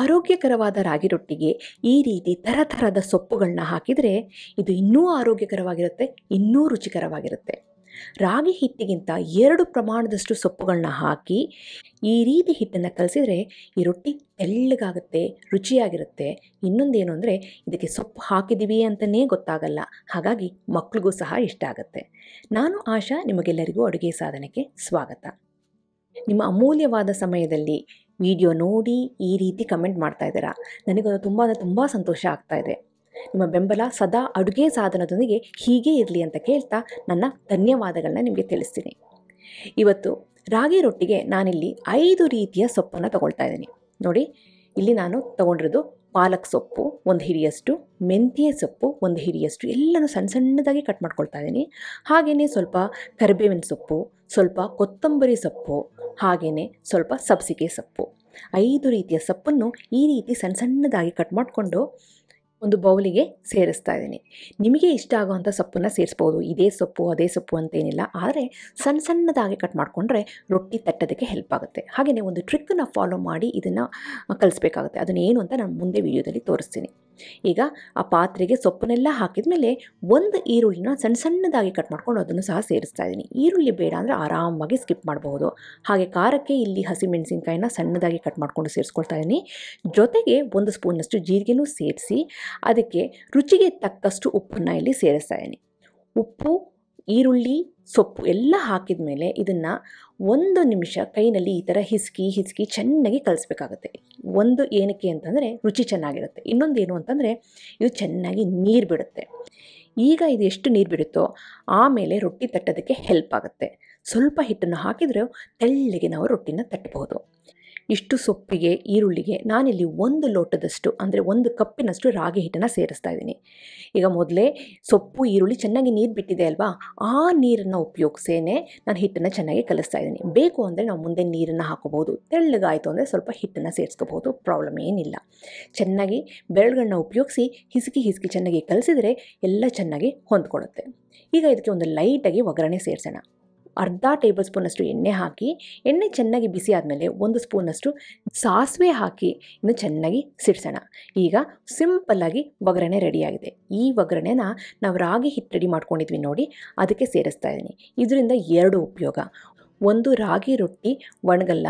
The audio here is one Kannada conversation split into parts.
ಆರೋಗ್ಯಕರವಾದ ರಾಗಿ ರೊಟ್ಟಿಗೆ ಈ ರೀತಿ ಥರ ಥರದ ಸೊಪ್ಪುಗಳನ್ನ ಹಾಕಿದರೆ ಇದು ಇನ್ನೂ ಆರೋಗ್ಯಕರವಾಗಿರುತ್ತೆ ಇನ್ನೂ ರುಚಿಕರವಾಗಿರುತ್ತೆ ರಾಗಿ ಹಿಟ್ಟಿಗಿಂತ ಎರಡು ಪ್ರಮಾಣದಷ್ಟು ಸೊಪ್ಪುಗಳನ್ನ ಹಾಕಿ ಈ ರೀತಿ ಹಿಟ್ಟನ್ನು ಕಲಸಿದರೆ ಈ ರೊಟ್ಟಿ ತೆಳ್ಳಗಾಗುತ್ತೆ ರುಚಿಯಾಗಿರುತ್ತೆ ಇನ್ನೊಂದೇನು ಅಂದರೆ ಇದಕ್ಕೆ ಸೊಪ್ಪು ಹಾಕಿದ್ದೀವಿ ಅಂತಲೇ ಗೊತ್ತಾಗಲ್ಲ ಹಾಗಾಗಿ ಮಕ್ಕಳಿಗೂ ಸಹ ಇಷ್ಟ ಆಗುತ್ತೆ ನಾನು ಆಶಾ ನಿಮಗೆಲ್ಲರಿಗೂ ಅಡುಗೆ ಸಾಧನಕ್ಕೆ ಸ್ವಾಗತ ನಿಮ್ಮ ಅಮೂಲ್ಯವಾದ ಸಮಯದಲ್ಲಿ ವಿಡಿಯೋ ನೋಡಿ ಈ ರೀತಿ ಕಮೆಂಟ್ ಮಾಡ್ತಾ ಇದ್ದೀರಾ ನನಗದು ತುಂಬ ಅಂದರೆ ತುಂಬ ಸಂತೋಷ ಆಗ್ತಾ ಇದೆ ನಿಮ್ಮ ಬೆಂಬಲ ಸದಾ ಅಡುಗೆ ಸಾಧನದೊಂದಿಗೆ ಹೀಗೆ ಇರಲಿ ಅಂತ ಕೇಳ್ತಾ ನನ್ನ ಧನ್ಯವಾದಗಳನ್ನ ನಿಮಗೆ ತಿಳಿಸ್ತೀನಿ ಇವತ್ತು ರಾಗಿ ರೊಟ್ಟಿಗೆ ನಾನಿಲ್ಲಿ ಐದು ರೀತಿಯ ಸೊಪ್ಪನ್ನು ತಗೊಳ್ತಾ ಇದ್ದೀನಿ ನೋಡಿ ಇಲ್ಲಿ ನಾನು ತಗೊಂಡಿರೋದು ಪಾಲಕ್ ಸೊಪ್ಪು ಒಂದು ಹಿರಿಯಷ್ಟು ಮೆಂತ್ಯ ಸೊಪ್ಪು ಒಂದು ಹಿರಿಯಷ್ಟು ಎಲ್ಲನೂ ಸಣ್ಣ ಸಣ್ಣದಾಗಿ ಕಟ್ ಮಾಡ್ಕೊಳ್ತಾ ಇದ್ದೀನಿ ಹಾಗೆಯೇ ಸ್ವಲ್ಪ ಕರಿಬೇವಿನ ಸೊಪ್ಪು ಸ್ವಲ್ಪ ಕೊತ್ತಂಬರಿ ಸೊಪ್ಪು ಹಾಗೆಯೇ ಸ್ವಲ್ಪ ಸಬ್ಸಿಗೆ ಸೊಪ್ಪು ಐದು ರೀತಿಯ ಸೊಪ್ಪನ್ನು ಈ ರೀತಿ ಸಣ್ಣ ಸಣ್ಣದಾಗಿ ಕಟ್ ಮಾಡಿಕೊಂಡು ಒಂದು ಬೌಲಿಗೆ ಸೇರಿಸ್ತಾ ಇದ್ದೀನಿ ನಿಮಗೆ ಇಷ್ಟ ಆಗುವಂಥ ಸೊಪ್ಪನ್ನು ಸೇರಿಸ್ಬೋದು ಇದೇ ಸೊಪ್ಪು ಅದೇ ಸೊಪ್ಪು ಅಂತೇನಿಲ್ಲ ಆದರೆ ಸಣ್ಣ ಸಣ್ಣದಾಗಿ ಕಟ್ ಮಾಡಿಕೊಂಡ್ರೆ ರೊಟ್ಟಿ ತಟ್ಟೋದಕ್ಕೆ ಹೆಲ್ಪ್ ಆಗುತ್ತೆ ಹಾಗೆಯೇ ಒಂದು ಟ್ರಿಕ್ಕನ್ನು ಫಾಲೋ ಮಾಡಿ ಇದನ್ನು ಕಲಿಸ್ಬೇಕಾಗುತ್ತೆ ಅದನ್ನೇನು ಅಂತ ನಾನು ಮುಂದೆ ವಿಡಿಯೋದಲ್ಲಿ ತೋರಿಸ್ತೀನಿ ಈಗ ಆ ಪಾತ್ರೆಗೆ ಸೊಪ್ಪನ್ನೆಲ್ಲ ಹಾಕಿದ ಮೇಲೆ ಒಂದು ಈರುಳ್ಳಿನ ಸಣ್ಣ ಸಣ್ಣದಾಗಿ ಕಟ್ ಮಾಡ್ಕೊಂಡು ಅದನ್ನು ಸಹ ಸೇರಿಸ್ತಾ ಇದ್ದೀನಿ ಈರುಳ್ಳಿ ಬೇಡ ಅಂದರೆ ಆರಾಮಾಗಿ ಸ್ಕಿಪ್ ಮಾಡಬಹುದು ಹಾಗೆ ಖಾರಕ್ಕೆ ಇಲ್ಲಿ ಹಸಿಮೆಣಸಿನ್ಕಾಯಿನ ಸಣ್ಣದಾಗಿ ಕಟ್ ಮಾಡಿಕೊಂಡು ಸೇರಿಸ್ಕೊಳ್ತಾ ಇದ್ದೀನಿ ಜೊತೆಗೆ ಒಂದು ಸ್ಪೂನಷ್ಟು ಜೀರಿಗೆನೂ ಸೇರಿಸಿ ಅದಕ್ಕೆ ರುಚಿಗೆ ತಕ್ಕಷ್ಟು ಉಪ್ಪನ್ನು ಇಲ್ಲಿ ಸೇರಿಸ್ತಾ ಇದ್ದೀನಿ ಉಪ್ಪು ಈರುಳ್ಳಿ ಸೊಪ್ಪು ಎಲ್ಲ ಹಾಕಿದ ಮೇಲೆ ಇದನ್ನು ಒಂದು ನಿಮಿಷ ಕೈನಲ್ಲಿ ಈ ಥರ ಹಿಸ್ಕಿ ಹಿಸ್ಕಿ ಚೆನ್ನಾಗಿ ಕಲಿಸ್ಬೇಕಾಗುತ್ತೆ ಒಂದು ಏನಕ್ಕೆ ಅಂತಂದರೆ ರುಚಿ ಚೆನ್ನಾಗಿರುತ್ತೆ ಇನ್ನೊಂದು ಏನು ಅಂತಂದರೆ ಇದು ಚೆನ್ನಾಗಿ ನೀರು ಬಿಡುತ್ತೆ ಈಗ ಇದು ಎಷ್ಟು ನೀರು ಬಿಡುತ್ತೋ ಆಮೇಲೆ ರೊಟ್ಟಿ ತಟ್ಟೋದಕ್ಕೆ ಹೆಲ್ಪ್ ಆಗುತ್ತೆ ಸ್ವಲ್ಪ ಹಿಟ್ಟನ್ನು ಹಾಕಿದರೂ ತೆಳ್ಳಗೆ ನಾವು ರೊಟ್ಟಿನ ತಟ್ಟಬಹುದು ಇಷ್ಟು ಸೊಪ್ಪಿಗೆ ಈರುಳ್ಳಿಗೆ ನಾನಿಲ್ಲಿ ಒಂದು ಲೋಟದಷ್ಟು ಅಂದರೆ ಒಂದು ಕಪ್ಪಿನಷ್ಟು ರಾಗಿ ಹಿಟ್ಟನ್ನು ಸೇರಿಸ್ತಾ ಇದ್ದೀನಿ ಈಗ ಮೊದಲೇ ಸೊಪ್ಪು ಈರುಳ್ಳಿ ಚೆನ್ನಾಗಿ ನೀರು ಬಿಟ್ಟಿದೆ ಅಲ್ವಾ ಆ ನೀರನ್ನು ಉಪಯೋಗಿಸೇನೆ ನಾನು ಹಿಟ್ಟನ್ನು ಚೆನ್ನಾಗಿ ಕಲಿಸ್ತಾ ಇದ್ದೀನಿ ಬೇಕು ಅಂದರೆ ನಾವು ಮುಂದೆ ನೀರನ್ನು ಹಾಕೋಬೋದು ತೆಳ್ಳಗಾಯಿತು ಅಂದರೆ ಸ್ವಲ್ಪ ಹಿಟ್ಟನ್ನು ಸೇರಿಸ್ಕೋಬೋದು ಪ್ರಾಬ್ಲಮ್ ಏನಿಲ್ಲ ಚೆನ್ನಾಗಿ ಬೆರಳುಗಳನ್ನ ಉಪಯೋಗಿಸಿ ಹಿಸುಕಿ ಹಿಸುಕಿ ಚೆನ್ನಾಗಿ ಕಲಿಸಿದರೆ ಎಲ್ಲ ಚೆನ್ನಾಗಿ ಹೊಂದ್ಕೊಳ್ಳುತ್ತೆ ಈಗ ಇದಕ್ಕೆ ಒಂದು ಲೈಟಾಗಿ ಒಗ್ಗರಣೆ ಸೇರಿಸೋಣ ಅರ್ಧ ಟೇಬಲ್ ಸ್ಪೂನಷ್ಟು ಎಣ್ಣೆ ಹಾಕಿ ಎಣ್ಣೆ ಚೆನ್ನಾಗಿ ಬಿಸಿ ಆದಮೇಲೆ ಒಂದು ಸ್ಪೂನಷ್ಟು ಸಾಸಿವೆ ಹಾಕಿ ಇನ್ನು ಚೆನ್ನಾಗಿ ಸಿಡ್ಸೋಣ ಈಗ ಸಿಂಪಲ್ಲಾಗಿ ಒಗ್ಗರಣೆ ರೆಡಿಯಾಗಿದೆ ಈ ಒಗ್ಗರಣೆನ ನಾವು ರಾಗಿ ಹಿಟ್ಟು ರೆಡಿ ಮಾಡ್ಕೊಂಡಿದ್ವಿ ನೋಡಿ ಅದಕ್ಕೆ ಸೇರಿಸ್ತಾ ಇದ್ದೀನಿ ಇದರಿಂದ ಎರಡು ಉಪಯೋಗ ಒಂದು ರಾಗಿ ರೊಟ್ಟಿ ಒಣಗಲ್ಲ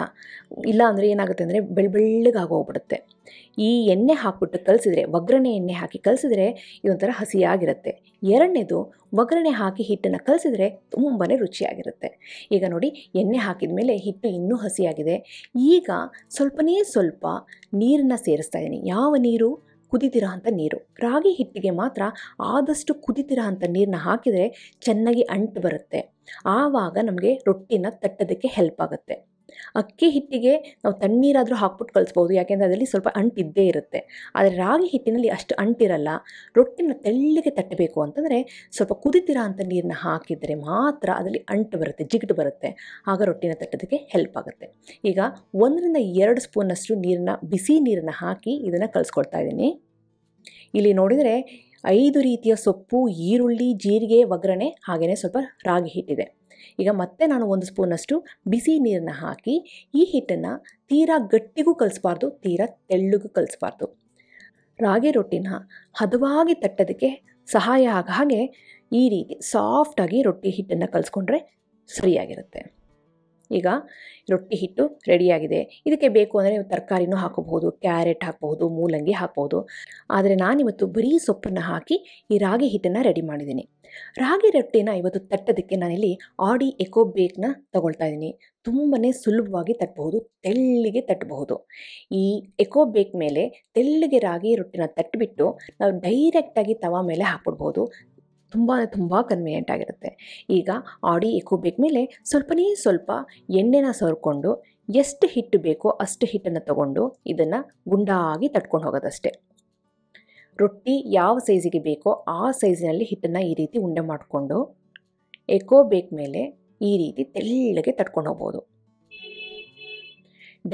ಇಲ್ಲ ಅಂದರೆ ಏನಾಗುತ್ತೆ ಅಂದರೆ ಬೆಳ್ಬೆಳ್ಳಗಾಗೋಗ್ಬಿಡುತ್ತೆ ಈ ಎಣ್ಣೆ ಹಾಕಿಬಿಟ್ಟು ಕಲಸಿದ್ರೆ ಒಗ್ಗರಣೆ ಎಣ್ಣೆ ಹಾಕಿ ಕಲಸಿದ್ರೆ ಇದೊಂಥರ ಹಸಿಯಾಗಿರುತ್ತೆ ಎರಡನೇದು ಒಗ್ಗರಣೆ ಹಾಕಿ ಹಿಟ್ಟನ್ನು ಕಲಸಿದ್ರೆ ತುಂಬಾ ರುಚಿಯಾಗಿರುತ್ತೆ ಈಗ ನೋಡಿ ಎಣ್ಣೆ ಹಾಕಿದ ಮೇಲೆ ಹಿಟ್ಟು ಇನ್ನೂ ಹಸಿಯಾಗಿದೆ ಈಗ ಸ್ವಲ್ಪನೇ ಸ್ವಲ್ಪ ನೀರನ್ನು ಸೇರಿಸ್ತಾ ಇದ್ದೀನಿ ಯಾವ ನೀರು ಕುದಿತಿರೋ ಅಂಥ ನೀರು ರಾಗಿ ಹಿಟ್ಟಿಗೆ ಮಾತ್ರ ಆದಷ್ಟು ಕುದಿತಿರೋ ಅಂಥ ನೀರನ್ನ ಹಾಕಿದರೆ ಚೆನ್ನಾಗಿ ಅಂಟು ಬರುತ್ತೆ ಆವಾಗ ನಮಗೆ ರೊಟ್ಟಿನ ತಟ್ಟೋದಕ್ಕೆ ಹೆಲ್ಪ್ ಆಗುತ್ತೆ ಅಕ್ಕಿ ಹಿಟ್ಟಿಗೆ ನಾವು ತಣ್ಣೀರಾದರೂ ಹಾಕ್ಬಿಟ್ಟು ಕಲಿಸ್ಬೋದು ಯಾಕೆಂದರೆ ಅದರಲ್ಲಿ ಸ್ವಲ್ಪ ಅಂಟಿದ್ದೇ ಇರುತ್ತೆ ಆದರೆ ರಾಗಿ ಹಿಟ್ಟಿನಲ್ಲಿ ಅಷ್ಟು ಅಂಟಿರಲ್ಲ ರೊಟ್ಟಿನ ತೆಳ್ಳಗೆ ತಟ್ಟಬೇಕು ಅಂತಂದರೆ ಸ್ವಲ್ಪ ಕುದಿತೀರಾ ಅಂತ ನೀರನ್ನ ಹಾಕಿದರೆ ಮಾತ್ರ ಅದರಲ್ಲಿ ಅಂಟು ಬರುತ್ತೆ ಜಿಗಟು ಬರುತ್ತೆ ಆಗ ರೊಟ್ಟಿನ ತಟ್ಟೋದಕ್ಕೆ ಹೆಲ್ಪ್ ಆಗುತ್ತೆ ಈಗ ಒಂದರಿಂದ ಎರಡು ಸ್ಪೂನಷ್ಟು ನೀರನ್ನ ಬಿಸಿ ನೀರನ್ನ ಹಾಕಿ ಇದನ್ನು ಕಲಿಸ್ಕೊಡ್ತಾ ಇದ್ದೀನಿ ಇಲ್ಲಿ ನೋಡಿದರೆ ಐದು ರೀತಿಯ ಸೊಪ್ಪು ಈರುಳ್ಳಿ ಜೀರಿಗೆ ಒಗ್ಗರಣೆ ಹಾಗೆಯೇ ಸ್ವಲ್ಪ ರಾಗಿ ಹಿಟ್ಟಿದೆ ಈಗ ಮತ್ತೆ ನಾನು ಒಂದು ಸ್ಪೂನಷ್ಟು ಬಿಸಿ ನೀರನ್ನ ಹಾಕಿ ಈ ಹಿಟ್ಟನ್ನು ತೀರಾ ಗಟ್ಟಿಗೂ ಕಲಿಸ್ಬಾರ್ದು ತೀರಾ ತೆಳ್ಳಗೂ ಕಲಿಸ್ಬಾರ್ದು ರಾಗಿ ರೊಟ್ಟಿನ ಹದವಾಗಿ ತಟ್ಟೋದಕ್ಕೆ ಸಹಾಯ ಆಗ ಹಾಗೆ ಈ ರೀತಿ ಸಾಫ್ಟಾಗಿ ರೊಟ್ಟಿ ಹಿಟ್ಟನ್ನು ಕಲಿಸ್ಕೊಂಡ್ರೆ ಸರಿಯಾಗಿರುತ್ತೆ ಈಗ ರೊಟ್ಟಿ ಹಿಟ್ಟು ರೆಡಿಯಾಗಿದೆ ಇದಕ್ಕೆ ಬೇಕು ಅಂದರೆ ನೀವು ತರಕಾರಿನೂ ಹಾಕಬಹುದು ಕ್ಯಾರೆಟ್ ಹಾಕಬಹುದು ಮೂಲಂಗಿ ಹಾಕ್ಬೋದು ಆದರೆ ನಾನಿವತ್ತು ಬರೀ ಸೊಪ್ಪನ್ನು ಹಾಕಿ ಈ ರಾಗಿ ಹಿಟ್ಟನ್ನು ರೆಡಿ ಮಾಡಿದ್ದೀನಿ ರಾಗಿ ರೊಟ್ಟಿನ ಇವತ್ತು ತಟ್ಟೋದಕ್ಕೆ ನಾನಿಲ್ಲಿ ಆಡಿ ಎಕೋ ಬೇಕ್ನ ತಗೊಳ್ತಾ ಇದ್ದೀನಿ ತುಂಬನೇ ಸುಲಭವಾಗಿ ತಟ್ಟಬಹುದು ತೆಳ್ಳಿಗೆ ತಟ್ಟಬಹುದು ಈ ಎಕೋ ಬೇಕ್ ಮೇಲೆ ತೆಳ್ಳಿಗೆ ರಾಗಿ ರೊಟ್ಟಿನ ತಟ್ಟಿಬಿಟ್ಟು ನಾವು ಡೈರೆಕ್ಟಾಗಿ ತವಾ ಮೇಲೆ ಹಾಕ್ಬಿಡ್ಬೋದು ತುಂಬ ತುಂಬ ಕನ್ವಿನಿಯೆಂಟ್ ಆಗಿರುತ್ತೆ ಈಗ ಆಡಿ ಎಕ್ಕು ಮೇಲೆ ಸ್ವಲ್ಪನೇ ಸ್ವಲ್ಪ ಎಣ್ಣೆನ ಸವರ್ಕೊಂಡು ಎಷ್ಟು ಹಿಟ್ಟು ಬೇಕೋ ಅಷ್ಟು ಹಿಟ್ಟನ್ನು ತಗೊಂಡು ಇದನ್ನು ಗುಂಡಾಗಿ ತಟ್ಕೊಂಡು ಹೋಗೋದಷ್ಟೇ ರೊಟ್ಟಿ ಯಾವ ಸೈಜಿಗೆ ಬೇಕೋ ಆ ಸೈಜಿನಲ್ಲಿ ಹಿಟ್ಟನ್ನು ಈ ರೀತಿ ಉಂಡೆ ಮಾಡಿಕೊಂಡು ಎಕೋ ಮೇಲೆ ಈ ರೀತಿ ತೆಳ್ಳಗೆ ತಟ್ಕೊಂಡು ಹೋಗ್ಬೋದು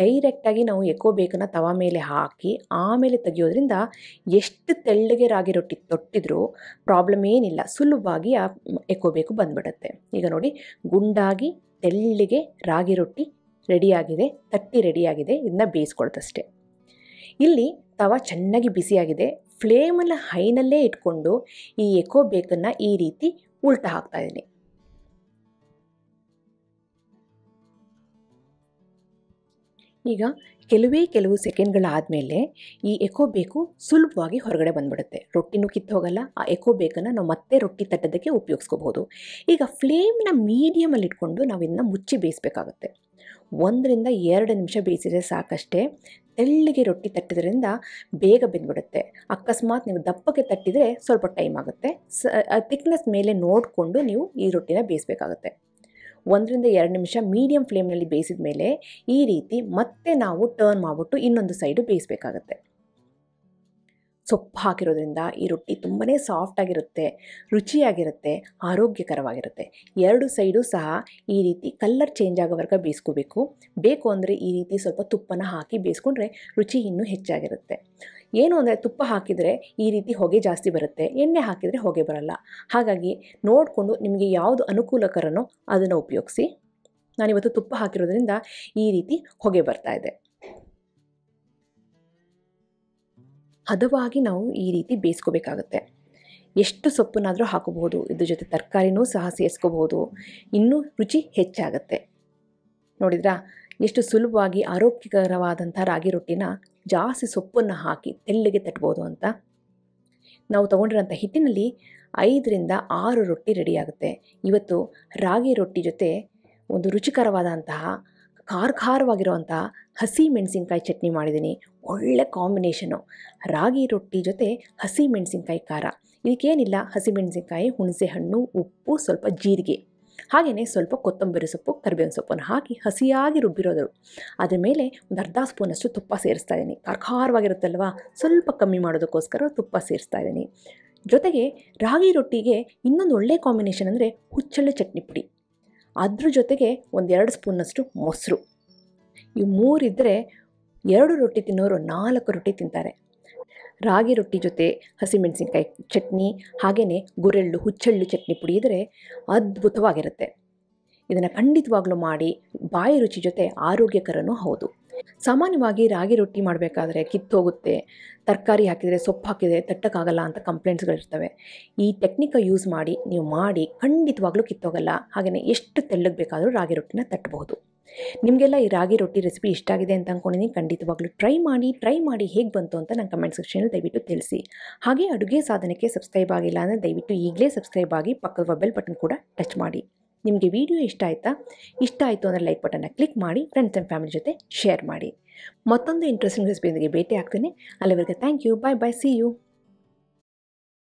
ಡೈರೆಕ್ಟಾಗಿ ನಾವು ಎಕೋ ಬೇಕನ್ನು ತವ ಮೇಲೆ ಹಾಕಿ ಆಮೇಲೆ ತೆಗಿಯೋದ್ರಿಂದ ಎಷ್ಟು ತೆಳ್ಳಗೆ ರಾಗಿ ರೊಟ್ಟಿ ತೊಟ್ಟಿದ್ರೂ ಪ್ರಾಬ್ಲಮ್ ಏನಿಲ್ಲ ಸುಲಭವಾಗಿ ಆ ಎಕೋ ಬೇಕು ಬಂದ್ಬಿಡುತ್ತೆ ಈಗ ನೋಡಿ ಗುಂಡಾಗಿ ತೆಳ್ಳಿಗೆ ರಾಗಿ ರೊಟ್ಟಿ ರೆಡಿಯಾಗಿದೆ ತಟ್ಟಿ ರೆಡಿಯಾಗಿದೆ ಇದನ್ನ ಬೇಯಿಸ್ಕೊಳ್ತಷ್ಟೆ ಇಲ್ಲಿ ತವ ಚೆನ್ನಾಗಿ ಬಿಸಿಯಾಗಿದೆ ಫ್ಲೇಮನ್ನು ಹೈನಲ್ಲೇ ಇಟ್ಕೊಂಡು ಈ ಎಕೋ ಬೇಕನ್ನು ಈ ರೀತಿ ಉಲ್ಟಾ ಹಾಕ್ತಾಯಿದ್ದೀನಿ ಈಗ ಕೆಲವೇ ಕೆಲವು ಸೆಕೆಂಡ್ಗಳಾದಮೇಲೆ ಈ ಎಕೋ ಬೇಕು ಸುಲಭವಾಗಿ ಹೊರಗಡೆ ಬಂದ್ಬಿಡುತ್ತೆ ರೊಟ್ಟಿನೂ ಕಿತ್ತೋಗಲ್ಲ ಆ ಎಕೋ ಬೇಕನ್ನು ನಾವು ಮತ್ತೆ ರೊಟ್ಟಿ ತಟ್ಟೋದಕ್ಕೆ ಉಪಯೋಗಿಸ್ಕೋಬೋದು ಈಗ ಫ್ಲೇಮ್ನ ಮೀಡಿಯಮಲ್ಲಿ ಇಟ್ಕೊಂಡು ನಾವು ಇದನ್ನ ಮುಚ್ಚಿ ಬೇಯಿಸಬೇಕಾಗುತ್ತೆ ಒಂದರಿಂದ ಎರಡು ನಿಮಿಷ ಬೇಯಿಸಿದರೆ ಸಾಕಷ್ಟೇ ತೆಳ್ಳಗೆ ರೊಟ್ಟಿ ತಟ್ಟಿದ್ರಿಂದ ಬೇಗ ಬೆಂದ್ಬಿಡುತ್ತೆ ಅಕಸ್ಮಾತ್ ನೀವು ದಪ್ಪಕ್ಕೆ ತಟ್ಟಿದರೆ ಸ್ವಲ್ಪ ಟೈಮ್ ಆಗುತ್ತೆ ಸ ಥಿಕ್ನೆಸ್ ಮೇಲೆ ನೋಡಿಕೊಂಡು ನೀವು ಈ ರೊಟ್ಟಿನ ಬೇಯಿಸಬೇಕಾಗುತ್ತೆ ಒಂದರಿಂದ ಎರಡು ನಿಮಿಷ ಮೀಡಿಯಮ್ ಫ್ಲೇಮ್ನಲ್ಲಿ ಬೇಯಿಸಿದ ಮೇಲೆ ಈ ರೀತಿ ಮತ್ತೆ ನಾವು ಟರ್ನ್ ಮಾಡಿಬಿಟ್ಟು ಇನ್ನೊಂದು ಸೈಡು ಬೇಯಿಸಬೇಕಾಗತ್ತೆ ಸೊಪ್ಪು ಹಾಕಿರೋದ್ರಿಂದ ಈ ರೊಟ್ಟಿ ತುಂಬಾ ಸಾಫ್ಟಾಗಿರುತ್ತೆ ರುಚಿಯಾಗಿರುತ್ತೆ ಆರೋಗ್ಯಕರವಾಗಿರುತ್ತೆ ಎರಡು ಸೈಡು ಸಹ ಈ ರೀತಿ ಕಲ್ಲರ್ ಚೇಂಜ್ ಆಗೋವರೆಗೆ ಬೇಯಿಸ್ಕೋಬೇಕು ಬೇಕು ಅಂದರೆ ಈ ರೀತಿ ಸ್ವಲ್ಪ ತುಪ್ಪನ ಹಾಕಿ ಬೇಯಿಸ್ಕೊಂಡ್ರೆ ರುಚಿ ಇನ್ನೂ ಹೆಚ್ಚಾಗಿರುತ್ತೆ ಏನು ಅಂದರೆ ತುಪ್ಪ ಹಾಕಿದರೆ ಈ ರೀತಿ ಹೊಗೆ ಜಾಸ್ತಿ ಬರುತ್ತೆ ಎಣ್ಣೆ ಹಾಕಿದರೆ ಹೊಗೆ ಬರಲ್ಲ ಹಾಗಾಗಿ ನೋಡಿಕೊಂಡು ನಿಮಗೆ ಯಾವುದು ಅನುಕೂಲಕರನೋ ಅದನ್ನು ಉಪಯೋಗಿಸಿ ನಾನಿವತ್ತು ತುಪ್ಪ ಹಾಕಿರೋದ್ರಿಂದ ಈ ರೀತಿ ಹೊಗೆ ಬರ್ತಾ ಇದೆ ಹದವಾಗಿ ನಾವು ಈ ರೀತಿ ಬೇಯಿಸ್ಕೋಬೇಕಾಗತ್ತೆ ಎಷ್ಟು ಸೊಪ್ಪನ್ನಾದರೂ ಹಾಕೋಬಹುದು ಇದ್ರ ಜೊತೆ ತರಕಾರಿನೂ ಸಹ ಸೇರಿಸ್ಕೋಬಹುದು ಇನ್ನೂ ರುಚಿ ಹೆಚ್ಚಾಗುತ್ತೆ ನೋಡಿದ್ರಾ ಎಷ್ಟು ಸುಲಭವಾಗಿ ಆರೋಗ್ಯಕರವಾದಂಥ ರಾಗಿ ರೊಟ್ಟಿನ ಜಾಸ್ತಿ ಸೊಪ್ಪನ್ನು ಹಾಕಿ ತೆಲ್ಲಿಗೆ ತಟ್ಬೋದು ಅಂತ ನಾವು ತೊಗೊಂಡಿರೋಂಥ ಹಿಟ್ಟಿನಲ್ಲಿ ಐದರಿಂದ ಆರು ರೊಟ್ಟಿ ರೆಡಿಯಾಗುತ್ತೆ ಇವತ್ತು ರಾಗಿ ರೊಟ್ಟಿ ಜೊತೆ ಒಂದು ರುಚಿಕರವಾದಂತಹ ಖಾರ ಖಾರವಾಗಿರುವಂತಹ ಹಸಿ ಮೆಣಸಿನ್ಕಾಯಿ ಚಟ್ನಿ ಮಾಡಿದ್ದೀನಿ ಒಳ್ಳೆ ಕಾಂಬಿನೇಷನು ರಾಗಿ ರೊಟ್ಟಿ ಜೊತೆ ಹಸಿ ಮೆಣಸಿನ್ಕಾಯಿ ಖಾರ ಇದಕ್ಕೇನಿಲ್ಲ ಹಸಿ ಮೆಣಸಿನ್ಕಾಯಿ ಹುಣಸೆ ಹಣ್ಣು ಉಪ್ಪು ಸ್ವಲ್ಪ ಜೀರಿಗೆ ಹಾಗೆಯೇ ಸ್ವಲ್ಪ ಕೊತ್ತಂಬರಿ ಸೊಪ್ಪು ಕರಿಬೇವಿನ ಸೊಪ್ಪನ್ನು ಹಾಕಿ ಹಸಿಯಾಗಿ ರುಬ್ಬಿರೋದು ಅದರ ಮೇಲೆ ಒಂದು ಅರ್ಧ ಸ್ಪೂನಷ್ಟು ತುಪ್ಪ ಸೇರಿಸ್ತಾ ಇದ್ದೀನಿ ಖಾರವಾಗಿರುತ್ತಲ್ವಾ ಸ್ವಲ್ಪ ಕಮ್ಮಿ ಮಾಡೋದಕ್ಕೋಸ್ಕರ ತುಪ್ಪ ಸೇರಿಸ್ತಾ ಇದ್ದೀನಿ ಜೊತೆಗೆ ರಾಗಿ ರೊಟ್ಟಿಗೆ ಇನ್ನೊಂದು ಒಳ್ಳೆಯ ಕಾಂಬಿನೇಷನ್ ಅಂದರೆ ಹುಚ್ಚಳ್ಳೆ ಚಟ್ನಿ ಪುಡಿ ಅದ್ರ ಜೊತೆಗೆ ಒಂದೆರಡು ಸ್ಪೂನಷ್ಟು ಮೊಸರು ಇವು ಮೂರಿದ್ದರೆ ಎರಡು ರೊಟ್ಟಿ ತಿನ್ನೋರು ನಾಲ್ಕು ರೊಟ್ಟಿ ತಿಂತಾರೆ ರಾಗಿ ರೊಟ್ಟಿ ಜೊತೆ ಹಸಿಮೆಣಸಿನ್ಕಾಯಿ ಚಟ್ನಿ ಹಾಗೆಯೇ ಗುರೆಳ್ಳು ಹುಚ್ಚೆಳ್ಳು ಚಟ್ನಿ ಪುಡಿ ಇದ್ದರೆ ಅದ್ಭುತವಾಗಿರುತ್ತೆ ಇದನ್ನು ಖಂಡಿತವಾಗ್ಲೂ ಮಾಡಿ ಬಾಯಿ ರುಚಿ ಜೊತೆ ಆರೋಗ್ಯಕರನೂ ಹೌದು ಸಾಮಾನ್ಯವಾಗಿ ರಾಗಿ ರೊಟ್ಟಿ ಮಾಡಬೇಕಾದ್ರೆ ಕಿತ್ತೋಗುತ್ತೆ ತರಕಾರಿ ಹಾಕಿದರೆ ಸೊಪ್ಪು ಹಾಕಿದರೆ ತಟ್ಟಕ್ಕಾಗಲ್ಲ ಅಂತ ಕಂಪ್ಲೇಂಟ್ಸ್ಗಳಿರ್ತವೆ ಈ ಟೆಕ್ನಿಕ ಯೂಸ್ ಮಾಡಿ ನೀವು ಮಾಡಿ ಖಂಡಿತವಾಗ್ಲೂ ಕಿತ್ತೋಗಲ್ಲ ಹಾಗೆಯೇ ಎಷ್ಟು ತೆಳ್ಳಗೆ ಬೇಕಾದರೂ ರಾಗಿ ರೊಟ್ಟಿನ ತಟ್ಟಬಹುದು ನಿಮಗೆಲ್ಲ ಈ ರಾಗಿ ರೊಟ್ಟಿ ರೆಸಿಪಿ ಇಷ್ಟ ಆಗಿದೆ ಅಂತ ಅಂದ್ಕೊಂಡಿದ್ದೀನಿ ಖಂಡಿತವಾಗ್ಲೂ ಟ್ರೈ ಮಾಡಿ ಟ್ರೈ ಮಾಡಿ ಹೇಗೆ ಬಂತು ಅಂತ ನನ್ನ ಕಮೆಂಟ್ ಸೆಕ್ಷನಲ್ಲಿ ದಯವಿಟ್ಟು ತಿಳಿಸಿ ಹಾಗೆ ಅಡುಗೆ ಸಾಧನಕ್ಕೆ ಸಬ್ಸ್ಕ್ರೈಬ್ ಆಗಿಲ್ಲ ಅಂದರೆ ದಯವಿಟ್ಟು ಈಗಲೇ ಸಬ್ಸ್ಕ್ರೈಬ್ ಆಗಿ ಪಕ್ಕದ ಬೆಲ್ ಬಟನ್ ಕೂಡ ಟಚ್ ಮಾಡಿ ನಿಮಗೆ ವಿಡಿಯೋ ಇಷ್ಟ ಆಯಿತಾ ಇಷ್ಟ ಆಯಿತು ಅಂದರೆ ಲೈಕ್ ಬಟನ್ನ ಕ್ಲಿಕ್ ಮಾಡಿ ಫ್ರೆಂಡ್ಸ್ ಆ್ಯಂಡ್ ಫ್ಯಾಮಿಲಿ ಜೊತೆ ಶೇರ್ ಮಾಡಿ ಮತ್ತೊಂದು ಇಂಟ್ರೆಸ್ಟಿಂಗ್ ರೆಸಿಪಿಯೊಂದಿಗೆ ಭೇಟಿ ಆಗ್ತೀನಿ ಅಲ್ಲಿವರೆಗೆ thank you bye bye see you